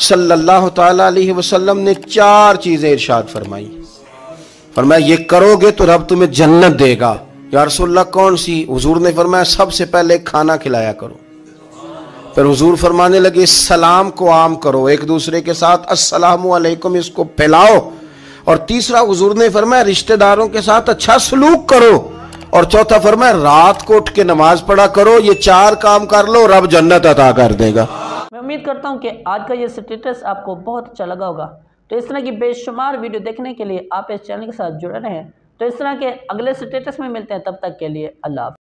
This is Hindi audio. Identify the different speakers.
Speaker 1: सल्लल्लाहु अलैहि वसल्लम ने चार चीजें इरशाद फरमाई फरमाया ये करोगे तो रब तुम्हें जन्नत देगा यारसोल्ला कौन सी हुजूर ने फरमाया सबसे पहले खाना खिलाया करो फिर हुजूर फरमाने लगे सलाम को आम करो एक दूसरे के साथ अस्सलाम इसको फैलाओ और तीसरा हुजूर ने फरमाया रिश्तेदारों के साथ अच्छा सलूक करो और चौथा फरमाया रात को उठ के नमाज पढ़ा करो ये चार काम कर लो रब जन्नत अता कर देगा
Speaker 2: उम्मीद करता हूँ कि आज
Speaker 3: का ये स्टेटस आपको बहुत अच्छा लगा होगा तो इस तरह की बेशुमार वीडियो देखने के लिए आप इस चैनल के साथ जुड़े रहें तो इस तरह के अगले स्टेटस में मिलते हैं तब तक के लिए अल्लाह